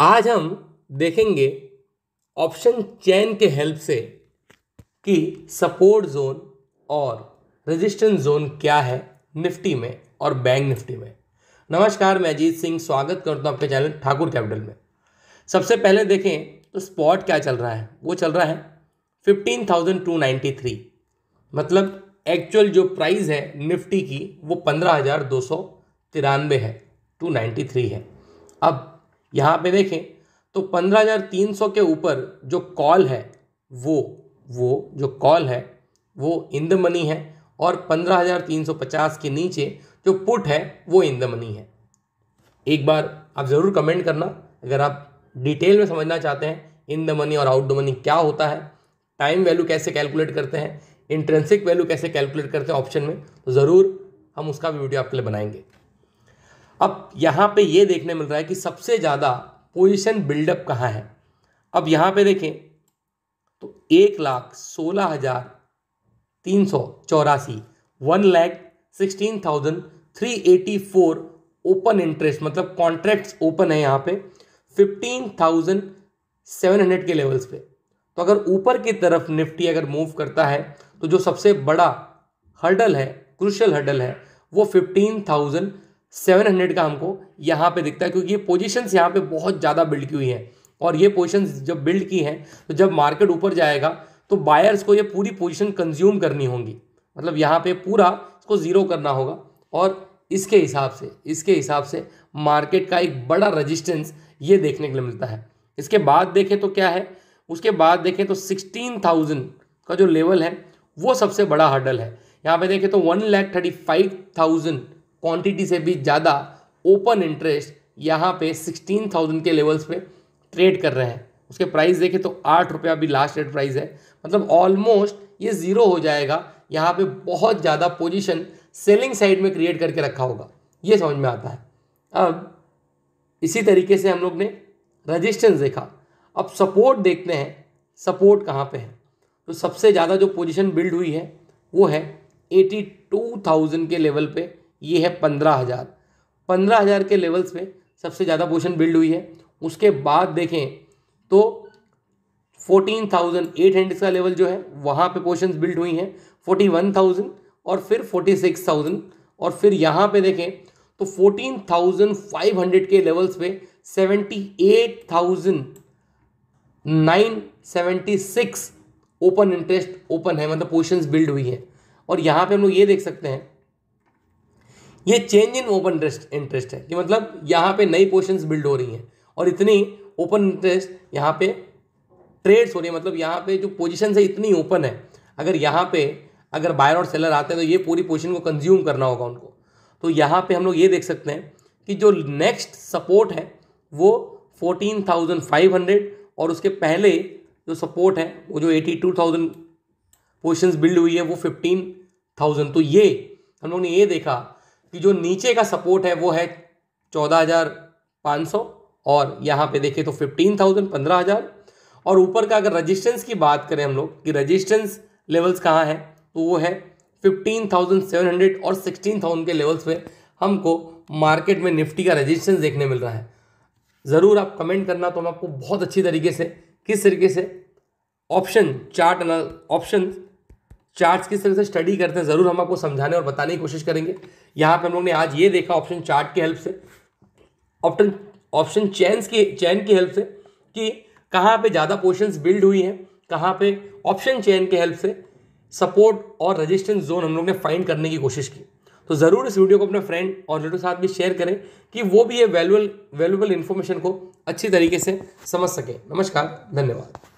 आज हम देखेंगे ऑप्शन चैन के हेल्प से कि सपोर्ट जोन और रेजिस्टेंस जोन क्या है निफ्टी में और बैंक निफ्टी में नमस्कार मैं अजीत सिंह स्वागत करता हूँ आपके चैनल ठाकुर कैपिटल में सबसे पहले देखें तो स्पॉट क्या चल रहा है वो चल रहा है fifteen thousand two ninety three मतलब एक्चुअल जो प्राइस है निफ्टी की वो पंद्रह हज़ार दो सौ तिरानवे है टू नाइन्टी थ्री है अब यहाँ पे देखें तो 15,300 के ऊपर जो कॉल है वो वो जो कॉल है वो इन द मनी है और 15,350 के नीचे जो पुट है वो इन द मनी है एक बार आप ज़रूर कमेंट करना अगर आप डिटेल में समझना चाहते हैं इन द मनी और आउट द मनी क्या होता है टाइम वैल्यू कैसे कैलकुलेट करते हैं इंट्रेंसिक वैल्यू कैसे कैलकुलेट करते हैं ऑप्शन में तो ज़रूर हम उसका भी वीडियो आपके लिए बनाएंगे अब यहाँ पे ये देखने मिल रहा है कि सबसे ज़्यादा पोजीशन बिल्डअप कहाँ है अब यहाँ पे देखें तो एक लाख सोलह हज़ार तीन सौ चौरासी one lakh sixteen thousand three eighty four open interest मतलब कॉन्ट्रैक्ट्स ओपन है यहाँ पे फिफ्टीन थाउजेंड सेवन हंड्रेड के लेवल्स पे तो अगर ऊपर की तरफ निफ्टी अगर मूव करता है तो जो सबसे बड़ा हर्डल है क्रुशल हर्डल है वो फिफ्टीन थाउजेंड सेवन हंड्रेड का हमको यहाँ पे दिखता है क्योंकि ये पोजीशंस यहाँ पे बहुत ज़्यादा बिल्ड की हुई हैं और ये पोजीशंस जब बिल्ड की हैं तो जब मार्केट ऊपर जाएगा तो बायर्स को ये पूरी पोजीशन कंज्यूम करनी होगी मतलब यहाँ पे पूरा इसको ज़ीरो करना होगा और इसके हिसाब से इसके हिसाब से मार्केट का एक बड़ा रजिस्टेंस ये देखने के लिए मिलता है इसके बाद देखें तो क्या है उसके बाद देखें तो सिक्सटीन थाउजेंड का जो लेवल है वो सबसे बड़ा हर्डल है यहाँ पे देखें तो one lakh thirty five thousand quantity से भी ज़्यादा ओपन इंटरेस्ट यहाँ पे सिक्सटीन थाउजेंड के लेवल्स पे ट्रेड कर रहे हैं उसके प्राइस देखें तो आठ रुपया अभी लास्ट रेट प्राइस है मतलब ऑलमोस्ट ये ज़ीरो हो जाएगा यहाँ पे बहुत ज़्यादा पोजीशन सेलिंग साइड में क्रिएट करके रखा होगा ये समझ में आता है अब इसी तरीके से हम लोग ने रजिस्टेंस देखा अब सपोर्ट देखते हैं सपोर्ट कहाँ पे है तो सबसे ज़्यादा जो पोजीशन बिल्ड हुई है वो है एटी टू थाउजेंड के लेवल पे ये है पंद्रह हज़ार पंद्रह हज़ार के लेवल्स में सबसे ज़्यादा पोजिशन बिल्ड हुई है उसके बाद देखें तो फोर्टीन थाउजेंड एट हंड्रेड का लेवल जो है वहाँ पे पोजिशन बिल्ड हुई हैं फोर्टी वन थाउजेंड और फिर फोर्टी सिक्स थाउजेंड और फिर यहाँ पे देखें तो फोर्टीन थाउजेंड फाइव हंड्रेड के लेवल्स पे seventy eight thousand nine seventy six open interest open है मतलब पोजिशन बिल्ड हुई है और यहाँ पे हम लोग ये देख सकते हैं ये चेंज इन ओपन इंटरेस्ट है कि मतलब यहाँ पे नई पोर्शन बिल्ड हो रही हैं और इतनी ओपन इंटरेस्ट यहाँ पे ट्रेड्स हो रही है मतलब यहाँ पे जो पोजिशन है इतनी ओपन है अगर यहाँ पे अगर बायर और सेलर आते हैं तो ये पूरी पोजिशन को कंज्यूम करना होगा उनको तो यहाँ पे हम लोग ये देख सकते हैं कि जो नेक्स्ट सपोर्ट है वो फोर्टीन थाउजेंड फाइव हंड्रेड और उसके पहले जो सपोर्ट है वो जो eighty two thousand position build हुई है वो फिफ्टीन थाउजेंड तो ये हम लोग ने ये देखा कि जो नीचे का सपोर्ट है वो है चौदह हज़ार पाँच सौ और यहाँ पे देखें तो फिफ्टीन थाउजेंड पंद्रह हज़ार और ऊपर का अगर रजिस्टेंस की बात करें हम लोग कि रजिस्टेंस लेवल्स कहाँ हैं तो वो है फिफ्टीन थाउजेंड सेवन हंड्रेड और सिक्सटीन थाउजेंड के लेवल्स पे हमको मार्केट में निफ्टी का रजिस्टेंस देखने मिल रहा है ज़रूर आप कमेंट करना तो हम आपको बहुत अच्छी तरीके से किस तरीके से ऑप्शन चार्ट ऑप्शन चार्ट्स किस तरह से स्टडी करते हैं ज़रूर हम आपको समझाने और बताने की कोशिश करेंगे यहाँ पे हम लोग ने आज ये देखा ऑप्शन चार्ट की हेल्प से ऑप्शन ऑप्शन चैन की चैन की हेल्प से कि कहाँ पे ज़्यादा पोशंस बिल्ड हुई हैं कहाँ पे ऑप्शन चैन के हेल्प से सपोर्ट और रजिस्टेंस जोन हम लोग ने फाइंड करने की कोशिश की तो ज़रूर इस वीडियो को अपने फ्रेंड और रिलेटिव साथ भी शेयर करें कि वो भी ये वैल्यूबल वैल्यूबल इन्फॉर्मेशन को अच्छी तरीके से समझ सकें नमस्कार धन्यवाद